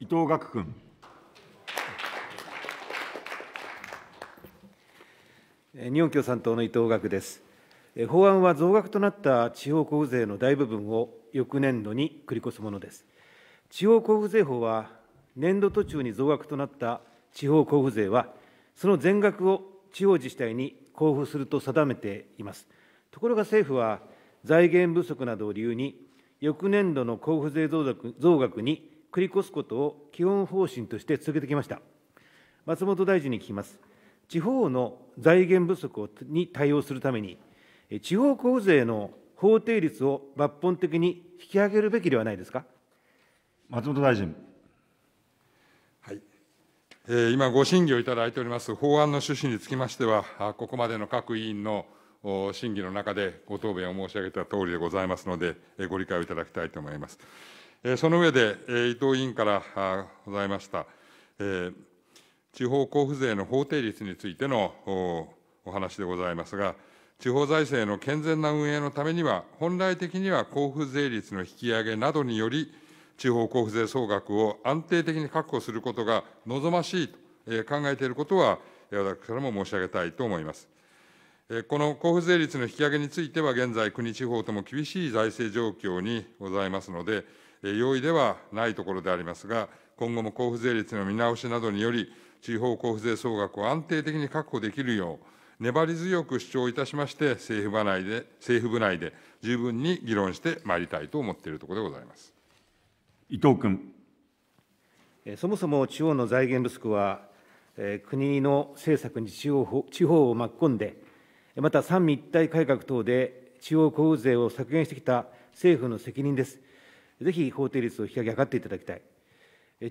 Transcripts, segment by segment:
伊藤岳君。日本共産党の伊藤岳です。法案は増額となった地方交付税の大部分を翌年度に繰り越すものです。地方交付税法は、年度途中に増額となった地方交付税は、その全額を地方自治体に交付すると定めています。ところが政府は、財源不足などを理由に、翌年度の交付税増額に繰り越すことを基本方針として続けてきました。松本大臣に聞きます。地方の財源不足に対応するために、地方交付税の法定率を抜本的に引き上げるべきではないですか。松本大臣。はいえ今、ご審議をいただいております法案の趣旨につきましては、ここまでの各委員の審議の中でご答弁を申し上げたとおりでございますので、ご理解をいただきたいと思います。その上で、伊藤委員からございました、地方交付税の法定率についてのお話でございますが、地方財政の健全な運営のためには、本来的には交付税率の引き上げなどにより、地方交付税総額を安定的に確保することが望ましいと考えていることは、私からも申し上げたいと思います。この交付税率の引き上げについては、現在、国、地方とも厳しい財政状況にございますので、容易ではないところでありますが、今後も交付税率の見直しなどにより、地方交付税総額を安定的に確保できるよう、粘り強く主張いたしまして、政府部内で政府部内で十分に議論してまいりたいと思っているところでございます伊藤君。そもそも地方の財源不足は、国の政策に地方地方を巻き込んで、また三位一体改革等で地方交付税を削減してきた政府の責任です。ぜひ法定率を引き上げ、っていただきたい。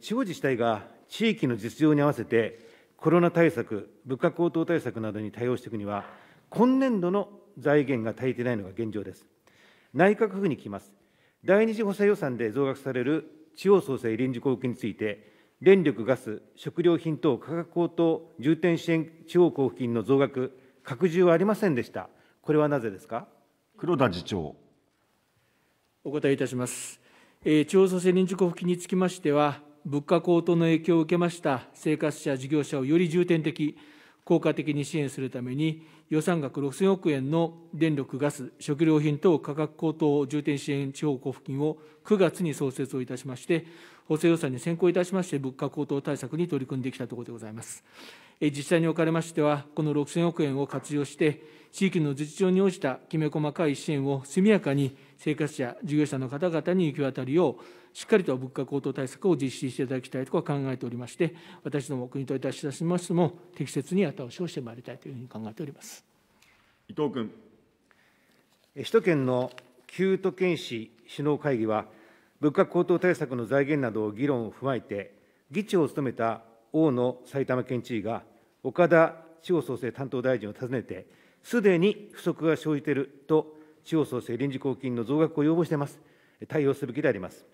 地方自治体が地域の実情に合わせて、コロナ対策、物価高騰対策などに対応していくには、今年度の財源が足りていないのが現状です。内閣府に聞きます。第二次補正予算で増額される地方創生臨時交付金について、電力、ガス、食料品等価格高騰重点支援地方交付金の増額、拡充はありませんでした。これはなぜですか黒田次長。お答えいたします。え地方創生臨時交付金につきましては、物価高騰の影響を受けました生活者、事業者をより重点的、効果的に支援するために、予算額6000億円の電力、ガス、食料品等価格高騰重点支援地方交付金を9月に創設をいたしまして、補正予算に先行いたしまして、物価高騰対策に取り組んできたところでございます。自治体におかれましては、この6000億円を活用して、地域の実情に応じたきめ細かい支援を速やかに生活者、事業者の方々に行き渡るよう、しっかりと物価高騰対策を実施していただきたいと考えておりまして、私ども国といたしましても、適切に後押しをしてまいりたいというふうに考えております伊藤君。首都圏の旧都県市首脳会議は、物価高騰対策の財源などを議論を踏まえて、議長を務めた大野埼玉県知事が、岡田地方創生担当大臣を訪ねて、すでに不足が生じていると、地方創生臨時交付金の増額を要望しています。対応すべきであります。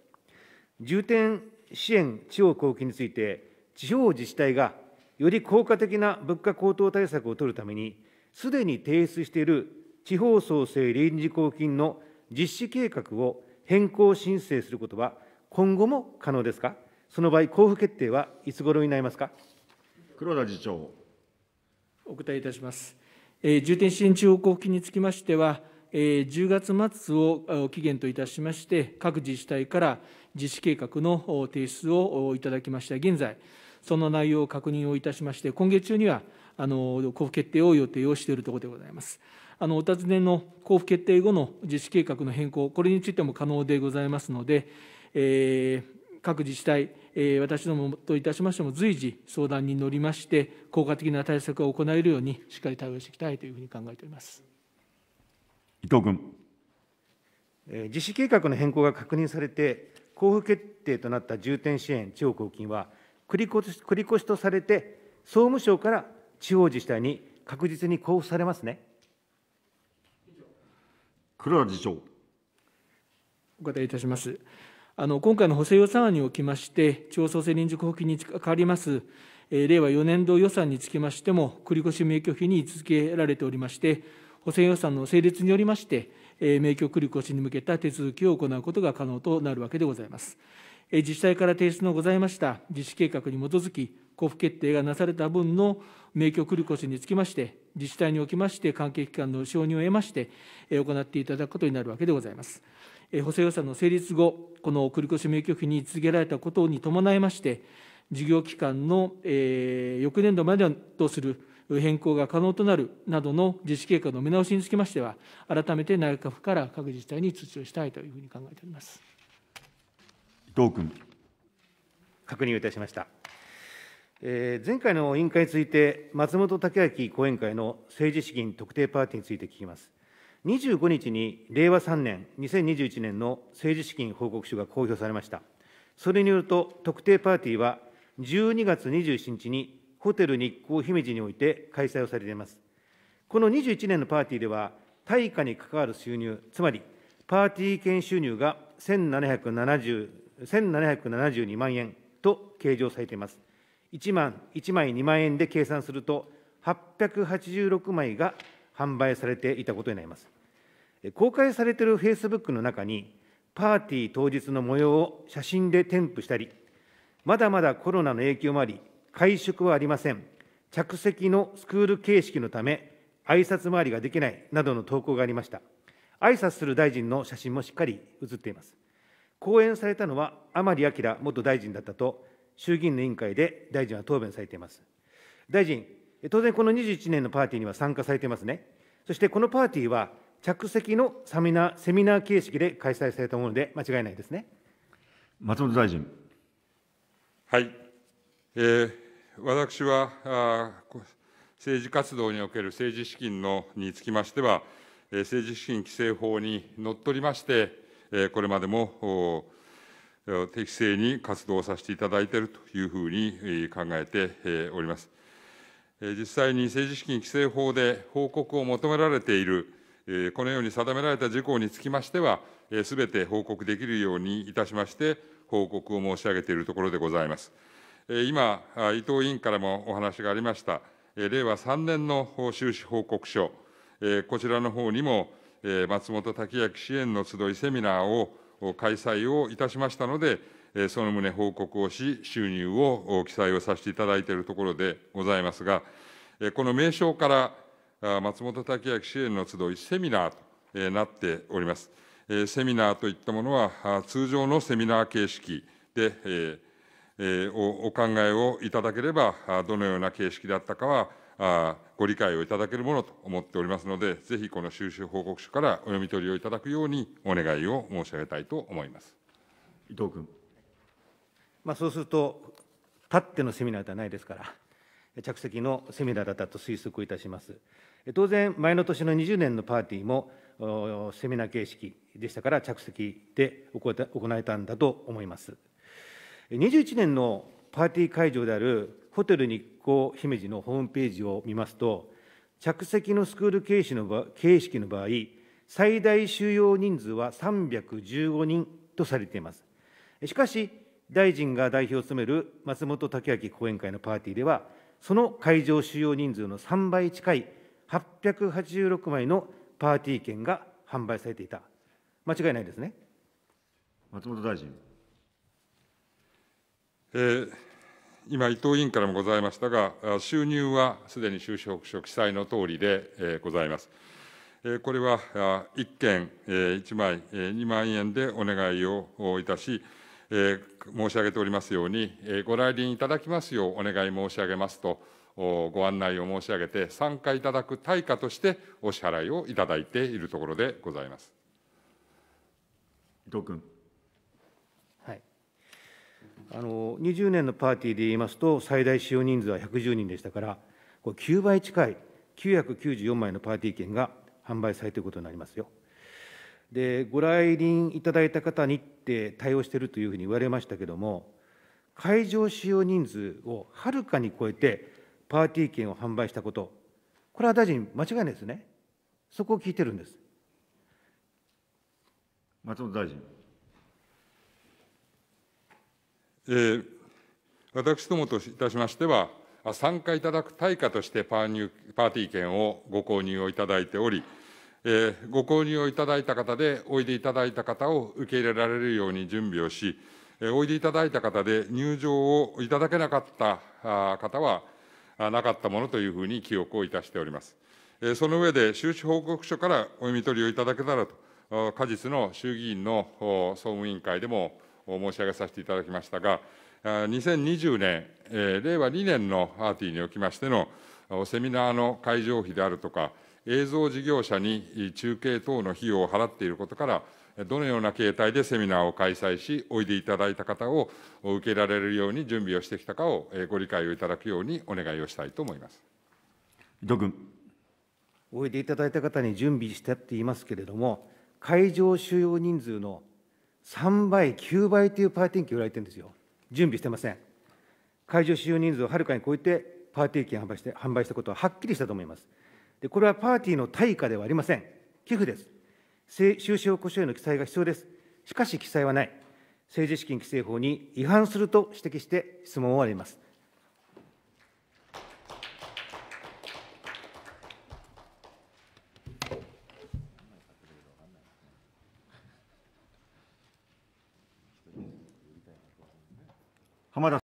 重点支援地方交付金について、地方自治体がより効果的な物価高騰対策を取るために、すでに提出している地方創生臨時交付金の実施計画を変更申請することは、今後も可能ですか。その場合、交付決定はいつ頃になりますか。黒田次長。お答えいたします。えー、重点支援地方交付金につきましては、えー、10月末を期限といたしまして、各自治体から実施計画の提出をいただきました現在、その内容を確認をいたしまして、今月中にはあの交付決定を予定をしているところでございます。あのお尋ねの交付決定後の実施計画の変更、これについても可能でございますので、えー各自治体、私どもといたしましても、随時相談に乗りまして、効果的な対策を行えるように、しっかり対応していきたいというふうに考えております伊藤君。実施計画の変更が確認されて、交付決定となった重点支援地方交付金は繰り越し、繰り越しとされて、総務省から地方自治体に確実に交付されますね。黒田次長。お答えいたします。あの今回の補正予算案におきまして、地方創生臨時交付金に代わります、えー、令和4年度予算につきましても、繰越免許費に位置づけられておりまして、補正予算の成立によりまして、えー、名挙繰越に向けた手続きを行うことが可能となるわけでございます。えー、自治体から提出のございました実施計画に基づき、交付決定がなされた分の免許繰越につきまして、自治体におきまして、関係機関の承認を得まして、えー、行っていただくことになるわけでございます。補正予算の成立後、この繰越免許費に続けられたことに伴いまして、事業期間の、え翌年度までとする変更が可能となるなどの実施経過の見直しにつきましては、改めて内閣府から各自治体に通知をしたいというふうに考えております伊藤君。確認をいたしました。え前回の委員会について、松本剛明後援会の政治資金特定パーティーについて聞きます。25日に令和3年、2021年の政治資金報告書が公表されました。それによると、特定パーティーは、12月27日にホテル日光姫路において開催をされています。この21年のパーティーでは、対価に関わる収入、つまりパーティー券収入が1770 1772万円と計上されています。1万、1枚2万円で計算すると、886枚が販売されていたことになります。公開されているフェイスブックの中に、パーティー当日の模様を写真で添付したり、まだまだコロナの影響もあり、会食はありません、着席のスクール形式のため、挨拶回りができないなどの投稿がありました。挨拶する大臣の写真もしっかり写っています。講演されたのは甘利明元大臣だったと、衆議院の委員会で大臣は答弁されています。大臣、当然、この21年のパーティーには参加されていますね。そしてこのパーティーは、着席のセミナーセミナー形式で開催されたもので、間違いないですね。松本大臣。はい。えー、私はあ、政治活動における政治資金のにつきましては、政治資金規正法にのっとりまして、これまでも適正に活動させていただいているというふうに考えております。実際に政治資金規正法で報告を求められている、このように定められた事項につきましては、すべて報告できるようにいたしまして、報告を申し上げているところでございます。今、伊藤委員からもお話がありました、令和3年の収支報告書、こちらの方にも、松本滝明支援の集いセミナーを開催をいたしましたので、その旨報告をし、収入を記載をさせていただいているところでございますが、この名称から松本武明支援の集いセミナーとなっております。セミナーといったものは、通常のセミナー形式で、お考えをいただければ、どのような形式だったかは、ご理解をいただけるものと思っておりますので、ぜひこの収集報告書からお読み取りをいただくようにお願いを申し上げたいと思います。伊藤君。まあ、そうすると、立ってのセミナーではないですから、着席のセミナーだったと推測いたします。当然、前の年の20年のパーティーもセミナー形式でしたから、着席で行えたんだと思います。21年のパーティー会場であるホテル日光姫路のホームページを見ますと、着席のスクール形式の場形式の場合、最大収容人数は315人とされています。しかし、大臣が代表を務める松本武明後援会のパーティーでは、その会場収容人数の3倍近い886枚のパーティー券が販売されていた、間違いないですね。松本大臣。えー、今、伊藤委員からもございましたが、収入はすでに収支報告書記載の通りで、えー、ございます。これは1件1枚2万円でお願いをいたし、申し上げておりますように、ご来臨いただきますようお願い申し上げますと、ご案内を申し上げて、参加いただく対価としてお支払いをいただいているところでございます。伊藤君。はい、あの20年のパーティーで言いますと、最大使用人数は110人でしたから、これ9倍近い994枚のパーティー券が販売されていることになりますよ。でご来臨いただいた方にって対応しているというふうに言われましたけれども、会場使用人数をはるかに超えて、パーティー券を販売したこと、これは大臣、間違いないですね、そこを聞いてるんです。松本大臣。えー、私どもといたしましては、参加いただく対価としてパーニュパーティー券をご購入をいただいており、えー、ご購入をいただいた方で、おいでいただいた方を受け入れられるように準備をし、えー、おいでいただいた方で入場をいただけなかった方は、なかったものというふうに記憶をいたしております。えその上で、収支報告書からお読み取りをいただけたらと、過日の衆議院の総務委員会でも申し上げさせていただきましたが、2020年、えー、令和2年のパーティーにおきましてのセミナーの会場費であるとか、映像事業者に中継等の費用を払っていることから、どのような形態でセミナーを開催し、おいでいただいた方を受けられるように準備をしてきたかをご理解をいただくようにお願いをしたいと思います伊藤君。おいでいただいた方に準備したって言いますけれども、会場収容人数の3倍、9倍というパーティー券売られてるんですよ、準備してません。会場収容人数をはるかに超えて、パーティー券販売して販売したことははっきりしたと思います。でこれはパーティーの対価ではありません。寄付です。収支報告書への記載が必要です。しかし記載はない。政治資金規正法に違反すると指摘して質問を終わります。浜田